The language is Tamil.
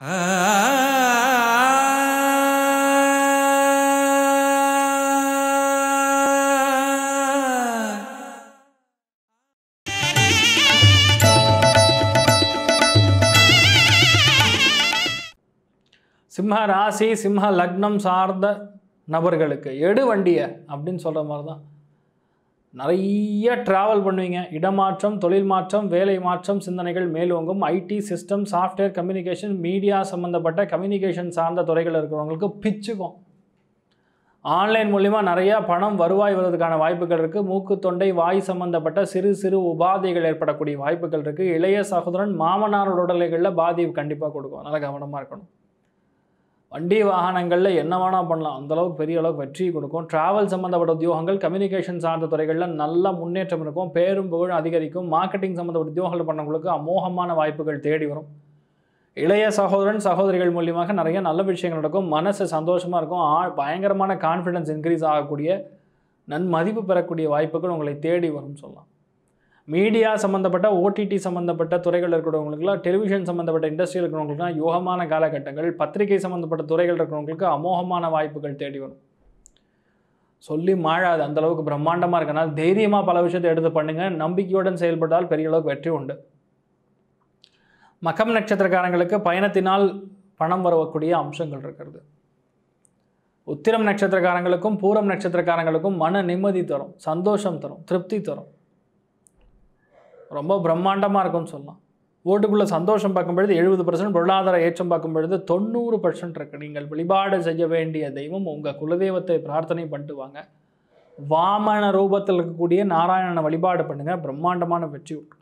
சிம்ம ராசி சிம்ம லக்னம் சார்ந்த நபர்களுக்கு எடு வண்டியை அப்படின்னு சொல்கிற மாதிரி தான் நிறைய ட்ராவல் பண்ணுவீங்க இடமாற்றம் தொழில் மாற்றம் வேலை மாற்றம் சிந்தனைகள் மேலோங்கும் IT system software communication media சம்மந்தப்பட்ட கம்யூனிகேஷன் சார்ந்த துறைகள் இருக்கிறவங்களுக்கு பிச்சுக்கும் ஆன்லைன் மூலிமா நிறையா பணம் வருவாய் வருவதற்கான வாய்ப்புகள் இருக்குது மூக்கு தொண்டை வாய் சம்மந்தப்பட்ட சிறு சிறு உபாதைகள் ஏற்படக்கூடிய வாய்ப்புகள் இருக்குது இளைய சகோதரன் மாமனாரோட உடலைகளில் பாதிப்பு கண்டிப்பாக கொடுக்கும் நல்லா கவனமாக இருக்கணும் வண்டி வாகனங்களில் என்ன வேணால் பண்ணலாம் அந்தளவுக்கு பெரிய அளவுக்கு வெற்றி கொடுக்கும் ட்ராவல் சம்மந்தப்பட்ட உத்தியோகங்கள் கம்யூனிகேஷன் சார்ந்த துறைகளில் நல்ல முன்னேற்றம் இருக்கும் பேரும் புகழும் அதிகரிக்கும் மார்க்கெட்டிங் சம்மந்தப்பட்ட உத்தியோகங்கள் பண்ணவங்களுக்கு அமோகமான வாய்ப்புகள் தேடி வரும் இளைய சகோதரன் சகோதரிகள் மூலியமாக நிறைய நல்ல விஷயங்கள் நடக்கும் மனசு சந்தோஷமாக இருக்கும் ஆ பயங்கரமான கான்ஃபிடென்ஸ் இன்க்ரீஸ் ஆகக்கூடிய நன்மதிப்பு பெறக்கூடிய வாய்ப்புகள் உங்களை தேடி வரும்னு சொல்லலாம் மீடியா சம்மந்தப்பட்ட ஓடிடி சம்மந்தப்பட்ட துறைகள் இருக்கிறவங்களுக்குலாம் டெலிவிஷன் சம்மந்தப்பட்ட இண்டஸ்ட்ரியில் இருக்கிறவங்களுக்குலாம் யோகமான காலகட்டங்கள் பத்திரிகை சம்மந்தப்பட்ட துறைகள் இருக்கிறவங்களுக்கு அமோகமான வாய்ப்புகள் தேடி வரும் சொல்லி மாழாது அந்தளவுக்கு பிரம்மாண்டமாக இருக்கனால் தைரியமாக பல விஷயத்தை எடுத்து பண்ணுங்கள் நம்பிக்கையுடன் செயல்பட்டால் பெரிய அளவுக்கு வெற்றி உண்டு மகம் நட்சத்திரக்காரங்களுக்கு பயணத்தினால் பணம் வரக்கூடிய அம்சங்கள் இருக்கிறது உத்திரம் நட்சத்திரக்காரங்களுக்கும் பூரம் நட்சத்திரக்காரங்களுக்கும் மன நிம்மதி தரும் சந்தோஷம் தரும் திருப்தி தரும் ரொம்ப பிரம்மாண்டமாக இருக்கும்னு சொல்லலாம் ஓட்டுக்குள்ளே சந்தோஷம் பார்க்கும் பொழுது எழுபது பர்சன்ட் பொருளாதார ஏற்றம் பார்க்கும் பொழுது தொண்ணூறு பர்சன்ட் இருக்குது நீங்கள் வழிபாடு செய்ய வேண்டிய தெய்வம் உங்கள் குலதெய்வத்தை பிரார்த்தனை பண்ணிட்டு வாங்க வாமன ரூபத்தில் இருக்கக்கூடிய நாராயணனை வழிபாடு பண்ணுங்கள் பிரம்மாண்டமான வெற்றி உண்டு